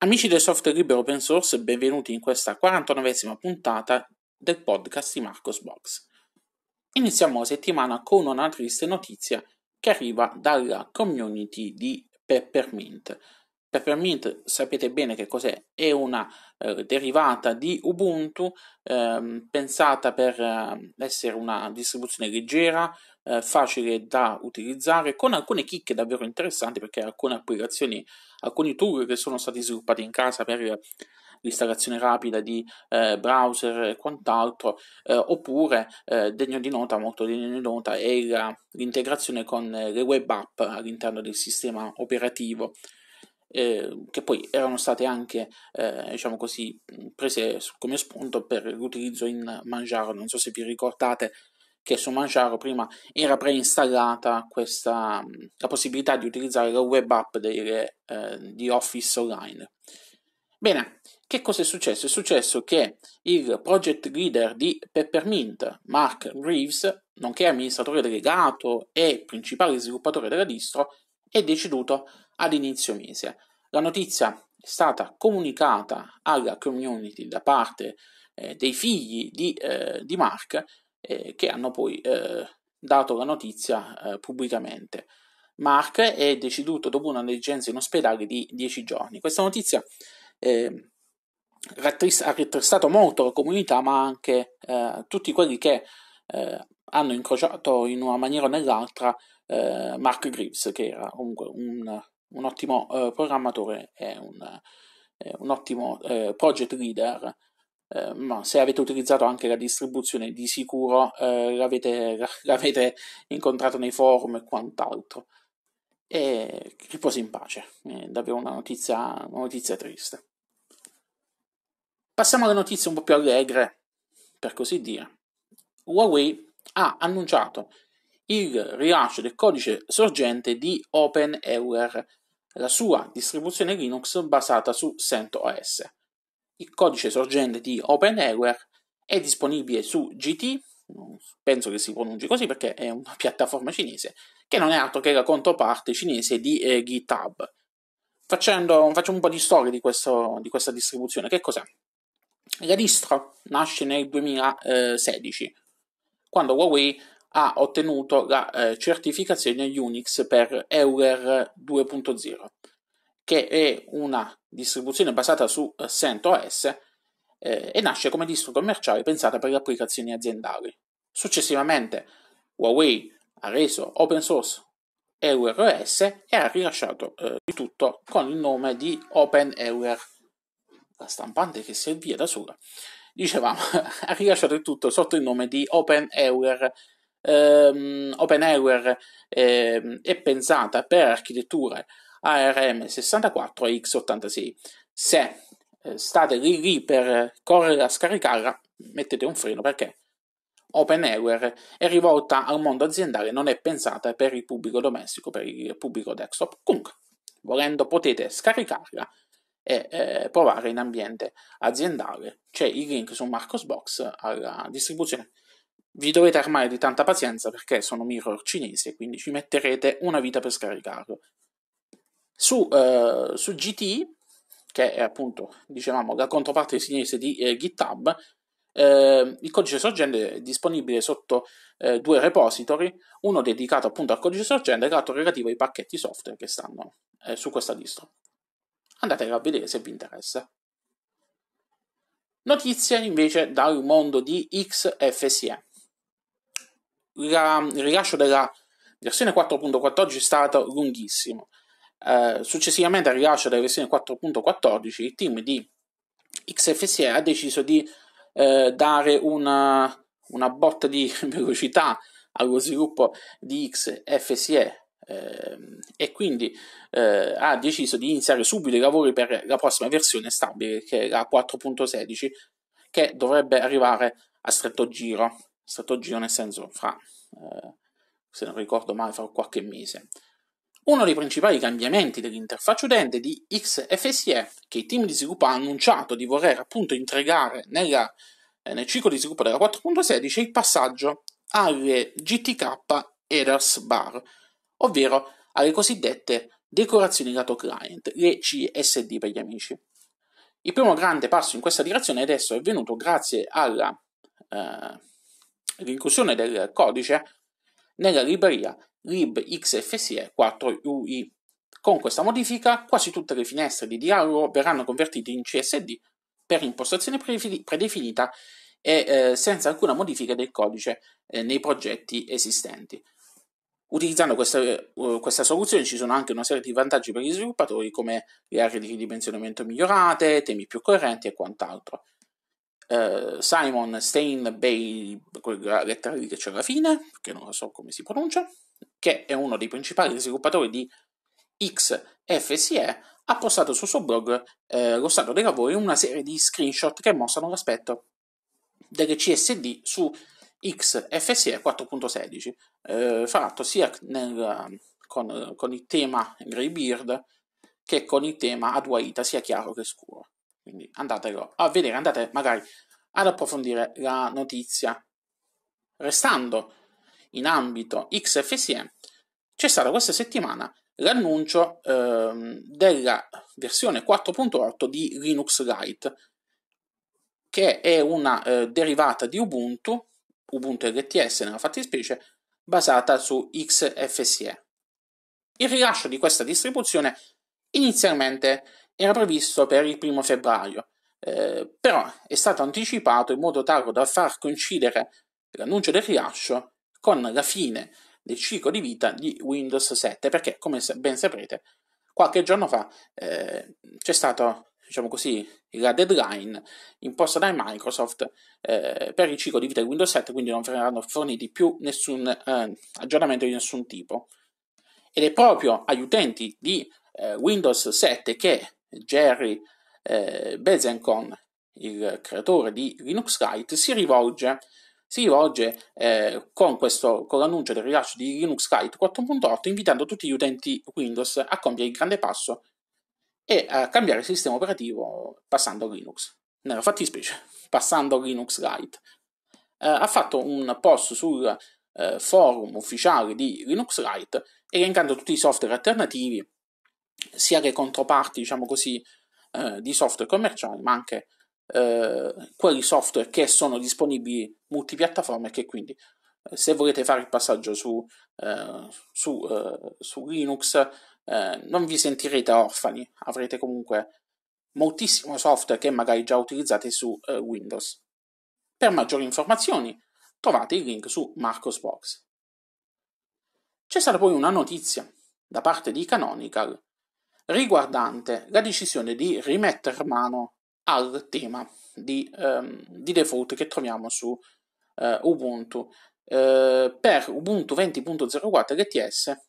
Amici del software libero open source, benvenuti in questa 49esima puntata del podcast di Marcos Box. Iniziamo la settimana con una triste notizia che arriva dalla community di Peppermint. Peppermint, sapete bene che cos'è, è una eh, derivata di Ubuntu eh, pensata per eh, essere una distribuzione leggera, eh, facile da utilizzare, con alcune chicche davvero interessanti perché alcune applicazioni, alcuni tool che sono stati sviluppati in casa per l'installazione rapida di eh, browser e quant'altro, eh, oppure eh, degno di nota, molto degno di nota, è la, l'integrazione con eh, le web app all'interno del sistema operativo. Eh, che poi erano state anche eh, diciamo così prese come spunto per l'utilizzo in Manjaro non so se vi ricordate che su Manjaro prima era preinstallata questa, mm, la possibilità di utilizzare la web app delle, eh, di Office Online. Bene, che cosa è successo? È successo che il project leader di Peppermint, Mark Reeves, nonché amministratore delegato e principale sviluppatore della distro, è deceduto ad inizio mese. La notizia è stata comunicata alla community da parte eh, dei figli di, eh, di Mark eh, che hanno poi eh, dato la notizia eh, pubblicamente. Mark è deceduto dopo una negligenza in ospedale di 10 giorni. Questa notizia eh, ha rattristato molto la comunità, ma anche eh, tutti quelli che eh, hanno incrociato in una maniera o nell'altra eh, Mark Greaves, che era comunque un, un ottimo programmatore e un, un ottimo project leader Ehm, ma se avete utilizzato anche la distribuzione di sicuro eh, l'avete, l'avete incontrato nei forum e quant'altro. E riposi in pace, è davvero una notizia, una notizia triste. Passiamo alle notizie un po' più allegre, per così dire. Huawei ha annunciato il rilascio del codice sorgente di OpenEUR, la sua distribuzione Linux basata su CentOS. Il codice sorgente di OpenAware è disponibile su GT, penso che si pronunci così perché è una piattaforma cinese, che non è altro che la controparte cinese di eh, GitHub. Facendo, facciamo un po' di storia di, questo, di questa distribuzione. Che cos'è? La distro nasce nel 2016, quando Huawei ha ottenuto la eh, certificazione Unix per Euler 2.0 che è una distribuzione basata su eh, CentOS eh, e nasce come distro commerciale pensata per le applicazioni aziendali. Successivamente Huawei ha reso open source EureOS e ha rilasciato eh, di tutto con il nome di OpenEure, la stampante che si avvia da sola. Dicevamo, ha rilasciato il tutto sotto il nome di OpenEure. Ehm, OpenEure ehm, è pensata per architetture ARM64X86. Se eh, state lì lì per correre a scaricarla, mettete un freno perché OpenAware è rivolta al mondo aziendale, non è pensata per il pubblico domestico, per il pubblico desktop. Comunque, volendo potete scaricarla e eh, provare in ambiente aziendale. C'è il link su Marcosbox alla distribuzione. Vi dovete armare di tanta pazienza perché sono mirror cinesi e quindi ci metterete una vita per scaricarlo. Su, eh, su GT, che è appunto, dicevamo, la controparte cinese di eh, GitHub, eh, il codice sorgente è disponibile sotto eh, due repository, uno dedicato appunto al codice sorgente e l'altro relativo ai pacchetti software che stanno eh, su questa distro. Andatela a vedere se vi interessa. Notizie invece dal mondo di XFSE. La, il rilascio della versione 4.14 è stato lunghissimo. Eh, successivamente al rilascio della versione 4.14, il team di XFSE ha deciso di eh, dare una, una, botta di velocità allo sviluppo di XFSE eh, e quindi eh, ha deciso di iniziare subito i lavori per la prossima versione stabile che è la 4.16 che dovrebbe arrivare a stretto giro, stretto giro nel senso fra, eh, se non ricordo male, fra qualche mese. Uno dei principali cambiamenti dell'interfaccia utente di XFSE che il team di sviluppo ha annunciato di voler appunto integrare nella, eh, nel ciclo di sviluppo della 4.16 è il passaggio alle GTK Headers Bar, ovvero alle cosiddette decorazioni lato client, le CSD per gli amici. Il primo grande passo in questa direzione adesso è venuto grazie eh, all'inclusione eh, del codice nella libreria libxfse 4ui. Con questa modifica quasi tutte le finestre di dialogo verranno convertite in CSD per impostazione predefinita e eh, senza alcuna modifica del codice eh, nei progetti esistenti. Utilizzando questa, eh, questa, soluzione ci sono anche una serie di vantaggi per gli sviluppatori come le aree di ridimensionamento migliorate, temi più coerenti e quant'altro. Uh, Simon Stein Bay, quella lettera lì che c'è alla fine, che non so come si pronuncia, che è uno dei principali sviluppatori di XFSE, ha postato sul suo blog eh, lo stato dei lavori una serie di screenshot che mostrano l'aspetto delle CSD su XFSE 4.16, eh, fatto sia nel, con, con, il tema Greybeard che con il tema Adwaita, sia chiaro che scuro. Quindi andatelo a vedere, andate magari ad approfondire la notizia. Restando in ambito XFSE, c'è stato questa settimana l'annuncio ehm, della versione 4.8 di Linux Lite, che è una eh, derivata di Ubuntu, Ubuntu LTS nella fattispecie, basata su XFSE. Il rilascio di questa distribuzione inizialmente era previsto per il primo febbraio, eh, però è stato anticipato in modo tale da far coincidere l'annuncio del rilascio con la fine del ciclo di vita di Windows 7, perché come ben saprete qualche giorno fa eh, c'è stato diciamo così, la deadline imposta da Microsoft eh, per il ciclo di vita di Windows 7, quindi non verranno forniti più nessun eh, aggiornamento di nessun tipo. Ed è proprio agli utenti di eh, Windows 7 che Jerry eh, Bezencon, il creatore di Linux Lite, si rivolge si rivolge eh, con, questo, con l'annuncio del rilascio di Linux Lite 4.8 invitando tutti gli utenti Windows a compiere il grande passo e a cambiare il sistema operativo passando a Linux. Nella fattispecie, passando a Linux Lite. Eh, ha fatto un post sul eh, forum ufficiale di Linux Lite elencando tutti i software alternativi, sia le controparti, diciamo così, eh, di software commerciali, ma anche eh, quelli software che sono disponibili multipiattaforma e che quindi eh, se volete fare il passaggio su, eh, su, eh, su Linux eh, non vi sentirete orfani, avrete comunque moltissimo software che magari già utilizzate su eh, Windows. Per maggiori informazioni trovate il link su Marcosbox. C'è stata poi una notizia da parte di Canonical riguardante la decisione di rimettere mano al tema di, um, di default che troviamo su uh, Ubuntu. Uh, per Ubuntu 20.04 LTS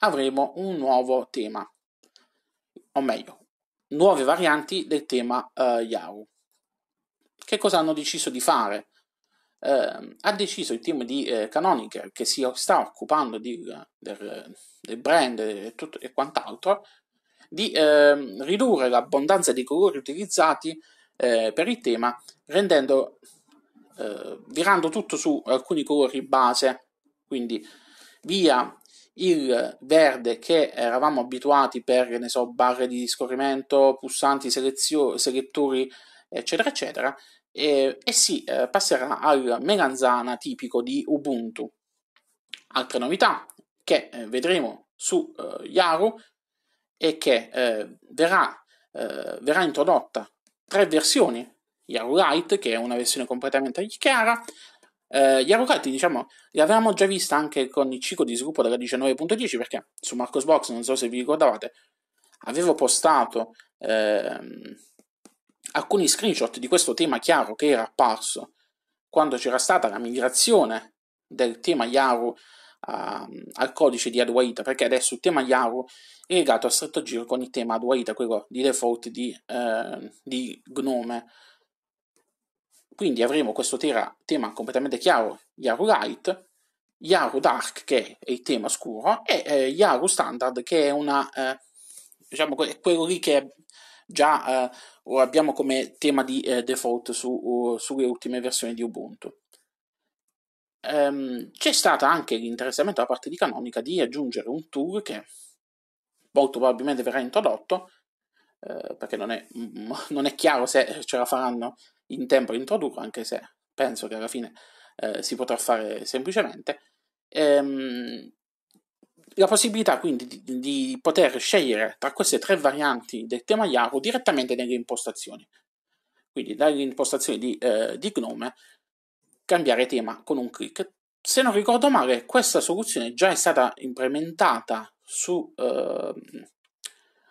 avremo un nuovo tema, o meglio, nuove varianti del tema uh, Yahoo. Che cosa hanno deciso di fare? Uh, ha deciso il team di uh, Canonical, che si sta occupando di, del, del, brand e, tutto, e quant'altro, di eh, ridurre l'abbondanza di colori utilizzati eh, per il tema, rendendo, eh, virando tutto su alcuni colori base, quindi via il verde che eravamo abituati per, ne so, barre di scorrimento, pulsanti, selezio- selettori, eccetera, eccetera, e, e si eh, passerà al melanzana tipico di Ubuntu. Altre novità che eh, vedremo su eh, Yaru è che eh, verrà, eh, verrà, introdotta tre versioni, Yahoo Lite che è una versione completamente chiara, eh, Yahoo Lite diciamo l'avevamo già vista anche con il ciclo di sviluppo della 19.10 perché su Marcosbox, non so se vi ricordavate, avevo postato ehm, alcuni screenshot di questo tema chiaro che era apparso quando c'era stata la migrazione del tema Yahoo a, ehm, al codice di Adwaita, perché adesso il tema Yahoo è legato a stretto giro con il tema Adwaita, quello di default di, eh, di Gnome. Quindi avremo questo tera, tema completamente chiaro, Yahoo Light, Yahoo Dark che è il tema scuro e eh, Yahoo Standard che è una, eh, diciamo, quello lì che già eh, abbiamo come tema di eh, default su, uh, sulle ultime versioni di Ubuntu ehm, c'è stato anche l'interessamento da parte di Canonica di aggiungere un tour che molto probabilmente verrà introdotto, eh, perché non è, mm, non è, chiaro se ce la faranno in tempo a introdurlo, anche se penso che alla fine eh, si potrà fare semplicemente. Ehm, la possibilità quindi di, di, poter scegliere tra queste tre varianti del tema Yahoo direttamente nelle impostazioni. Quindi dalle impostazioni di, eh, di Gnome cambiare tema con un click. Se non ricordo male, questa soluzione già è stata implementata su, eh,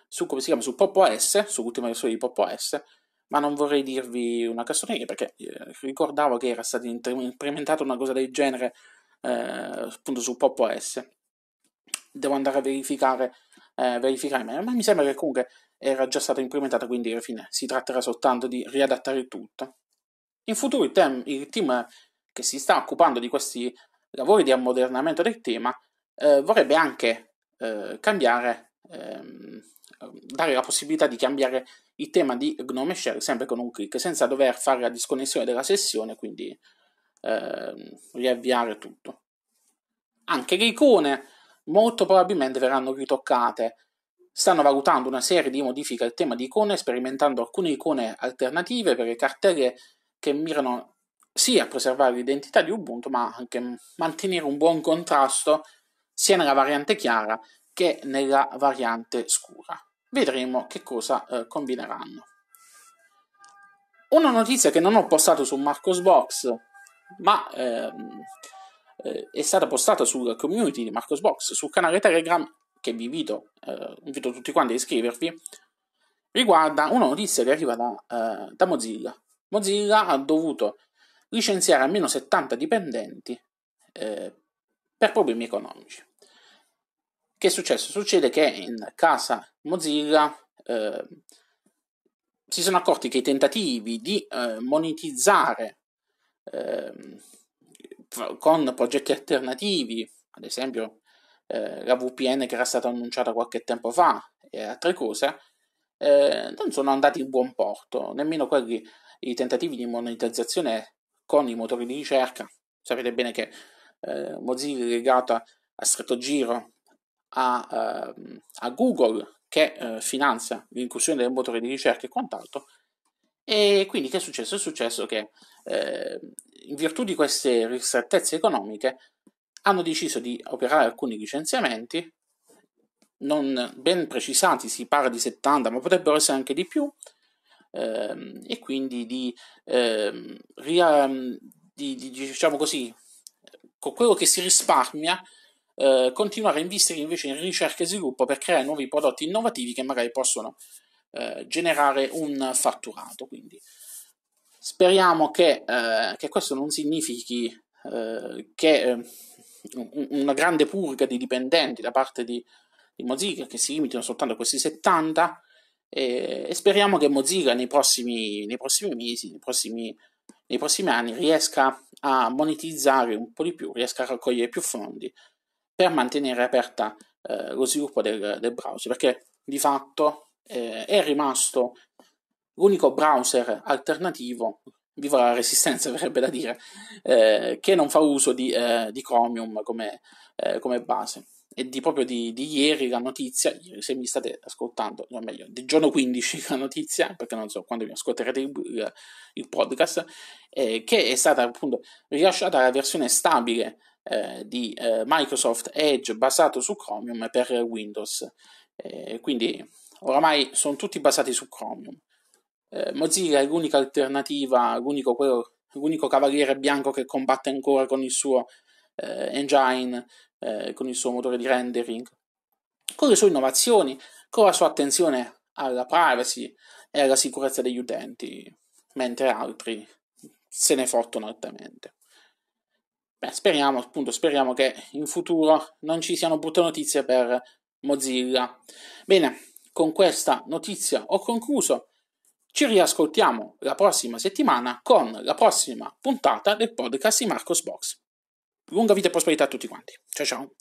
su, come si chiama, su Pop OS, sull'ultima versione di Pop OS, ma non vorrei dirvi una castroneria perché eh, ricordavo che era stata implementata una cosa del genere eh, appunto su Pop OS. Devo andare a verificare, eh, verificare meglio, ma mi sembra che comunque era già stata implementata, quindi alla fine si tratterà soltanto di riadattare tutto. In futuro il, tem- il team che si sta occupando di questi lavori di ammodernamento del tema, eh, vorrebbe anche eh, cambiare, ehm, dare la possibilità di cambiare il tema di Gnome Shell sempre con un clic, senza dover fare la disconnessione della sessione, quindi ehm, riavviare tutto. Anche le icone molto probabilmente verranno ritoccate. Stanno valutando una serie di modifiche al tema di icone, sperimentando alcune icone alternative per le cartelle che mirano sì a preservare l'identità di Ubuntu, ma anche mantenere un buon contrasto sia nella variante chiara che nella variante scura. Vedremo che cosa eh, combineranno. Una notizia che non ho postato su Marcosbox, ma ehm, eh, è stata postata sulla community di Marcosbox, sul canale Telegram, che vi invito, eh, invito tutti quanti a iscrivervi, riguarda una notizia che arriva da, eh, da Mozilla. Mozilla ha dovuto licenziare almeno 70 dipendenti eh, per problemi economici. Che è successo? Succede che in casa Mozilla eh, si sono accorti che i tentativi di eh, monetizzare ehm, con progetti alternativi, ad esempio eh, la VPN che era stata annunciata qualche tempo fa e altre cose, eh, non sono andati in buon porto, nemmeno quelli, i tentativi di monetizzazione con i motori di ricerca. Sapete bene che eh, Mozilla è legata a stretto giro a, eh, a Google che eh, finanzia l'inclusione del motore di ricerca e quant'altro. E quindi che è successo? È successo che eh, in virtù di queste ristrettezze economiche hanno deciso di operare alcuni licenziamenti non ben precisati, si parla di 70, ma potrebbero essere anche di più, ehm, e quindi di, ehm, ria, di, di, diciamo così, con quello che si risparmia, eh, continuare a investire invece in ricerca e sviluppo per creare nuovi prodotti innovativi che magari possono eh, generare un fatturato. Quindi speriamo che, eh, che questo non significhi eh, che ehm, una grande purga di dipendenti da parte di, di Mozilla che si limitano soltanto a questi 70 e, e speriamo che Mozilla nei prossimi, nei prossimi mesi, nei prossimi, nei prossimi anni, riesca a monetizzare un po' di più, riesca a raccogliere più fondi per mantenere aperta eh, lo sviluppo del, del, browser, perché di fatto eh, è rimasto l'unico browser alternativo, viva la resistenza verrebbe da dire, eh, che non fa uso di, eh, di Chromium come, eh, come base e di proprio di, di, ieri la notizia, ieri se mi state ascoltando, o meglio, del giorno 15 la notizia, perché non so quando mi ascolterete il, il, il podcast, eh, che è stata appunto rilasciata la versione stabile eh, di eh, Microsoft Edge basato su Chromium per Windows. Eh, quindi oramai sono tutti basati su Chromium. Eh, Mozilla è l'unica alternativa, l'unico, quello, l'unico cavaliere bianco che combatte ancora con il suo eh, engine eh, con il suo motore di rendering, con le sue innovazioni, con la sua attenzione alla privacy e alla sicurezza degli utenti, mentre altri se ne fottono altamente. Beh, speriamo, appunto, speriamo che in futuro non ci siano brutte notizie per Mozilla. Bene, con questa notizia ho concluso. Ci riascoltiamo la prossima settimana con la prossima puntata del podcast di Marcos Box. Lunga vita e prosperità a tutti quanti. Ciao ciao.